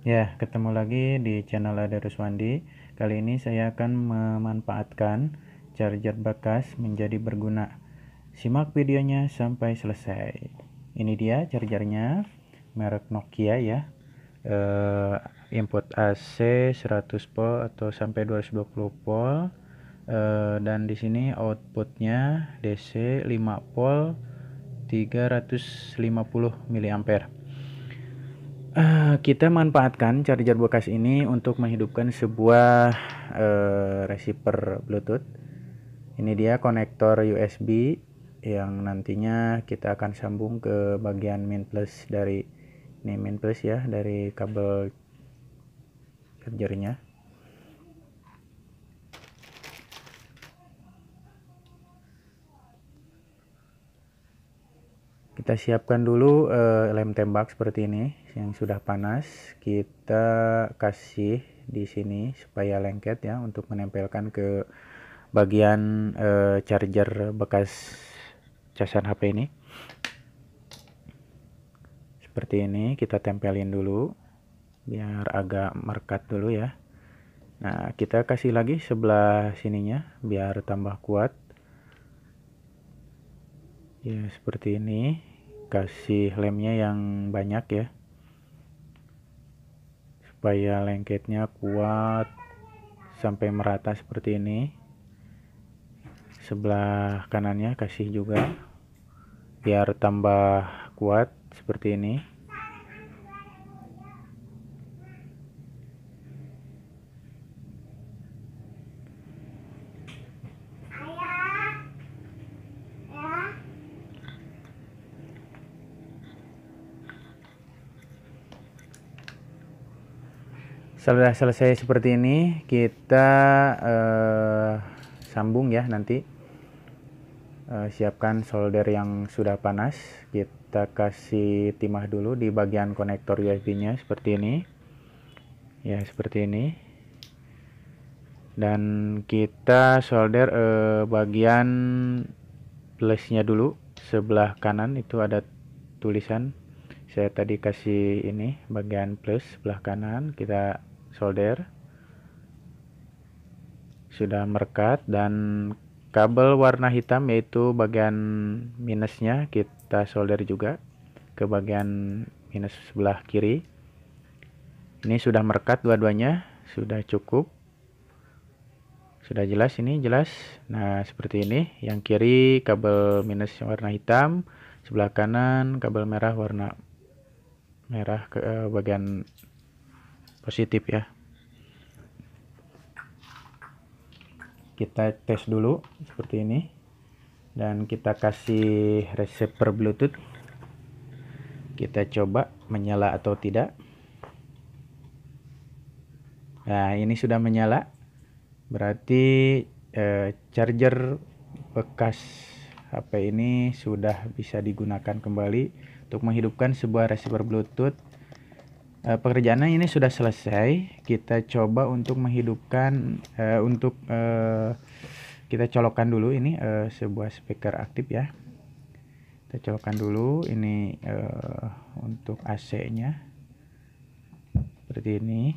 Ya, ketemu lagi di channel Ada Ruswandi. Kali ini saya akan memanfaatkan charger bekas menjadi berguna. Simak videonya sampai selesai. Ini dia chargernya, merek Nokia ya. E, input AC 100 volt atau sampai 220 volt. E, dan di sini outputnya DC 5 volt 350 miliampere uh, kita manfaatkan charger bekas ini untuk menghidupkan sebuah uh, receiver Bluetooth. Ini dia konektor USB yang nantinya kita akan sambung ke bagian main plus dari ini main plus ya dari kabel chargernya. kita siapkan dulu uh, lem tembak seperti ini yang sudah panas kita kasih di sini supaya lengket ya untuk menempelkan ke bagian uh, charger bekas casan HP ini seperti ini kita tempelin dulu biar agak merekat dulu ya nah kita kasih lagi sebelah sininya biar tambah kuat ya seperti ini kasih lemnya yang banyak ya supaya lengketnya kuat sampai merata seperti ini sebelah kanannya kasih juga biar tambah kuat seperti ini Setelah selesai seperti ini, kita uh, sambung ya nanti. Uh, siapkan solder yang sudah panas. Kita kasih timah dulu di bagian konektor USB-nya seperti ini. Ya, seperti ini. Dan kita solder uh, bagian plusnya dulu. Sebelah kanan itu ada tulisan. Saya tadi kasih ini bagian plus sebelah kanan. Kita solder sudah merekat dan kabel warna hitam yaitu bagian minusnya kita solder juga ke bagian minus sebelah kiri ini sudah merekat dua-duanya sudah cukup sudah jelas ini jelas nah seperti ini yang kiri kabel minus warna hitam sebelah kanan kabel merah warna merah ke eh, bagian positif ya kita tes dulu seperti ini dan kita kasih receiver bluetooth kita coba menyala atau tidak nah ini sudah menyala berarti eh, charger bekas HP ini sudah bisa digunakan kembali untuk menghidupkan sebuah receiver bluetooth e, eh, pekerjaan ini sudah selesai kita coba untuk menghidupkan e, untuk e, kita colokan dulu ini e, sebuah speaker aktif ya kita colokan dulu ini e, untuk AC nya seperti ini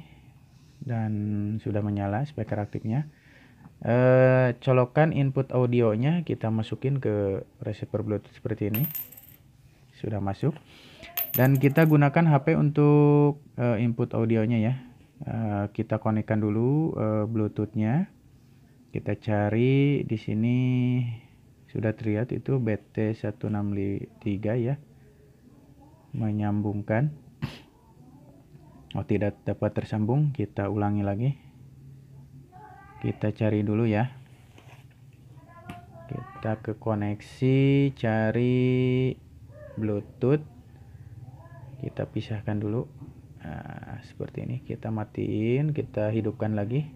dan sudah menyala speaker aktifnya e, colokan input audionya kita masukin ke receiver bluetooth seperti ini sudah masuk dan kita gunakan HP untuk uh, input audionya ya uh, kita konekkan dulu uh, bluetoothnya kita cari di sini sudah terlihat itu BT163 ya menyambungkan oh tidak dapat tersambung kita ulangi lagi kita cari dulu ya kita ke koneksi cari bluetooth kita pisahkan dulu nah, seperti ini kita matiin kita hidupkan lagi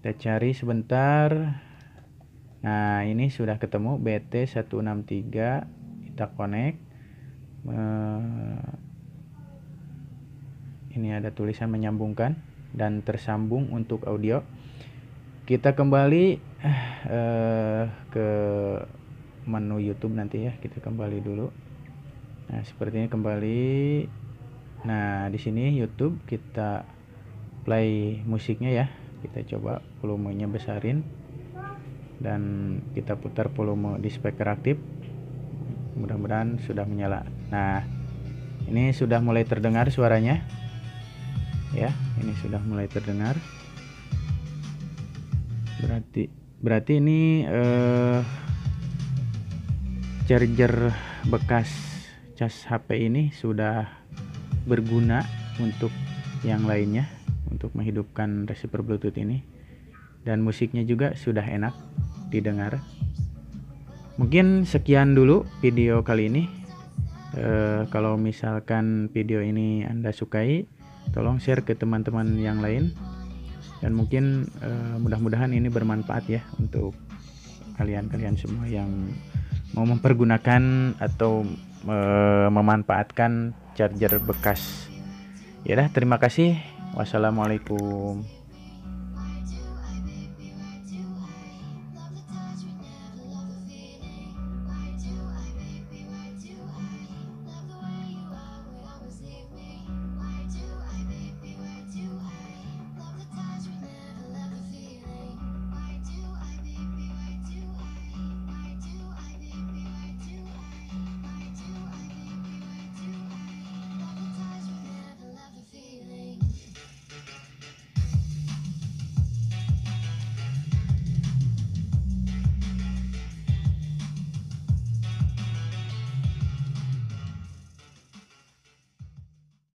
kita cari sebentar nah ini sudah ketemu BT163 kita connect ini ada tulisan menyambungkan dan tersambung untuk audio kita kembali eh, ke menu YouTube nanti ya kita kembali dulu Nah, sepertinya kembali. Nah, di sini YouTube kita play musiknya ya. Kita coba volumenya besarin dan kita putar volume di speaker aktif. Mudah-mudahan sudah menyala. Nah, ini sudah mulai terdengar suaranya. Ya, ini sudah mulai terdengar. Berarti berarti ini eh charger bekas cas HP ini sudah berguna untuk yang lainnya untuk menghidupkan receiver Bluetooth ini dan musiknya juga sudah enak didengar mungkin sekian dulu video kali ini e, kalau misalkan video ini anda sukai tolong share ke teman-teman yang lain dan mungkin e, mudah-mudahan ini bermanfaat ya untuk kalian-kalian semua yang mau mempergunakan atau e, memanfaatkan charger bekas ya terima kasih wassalamualaikum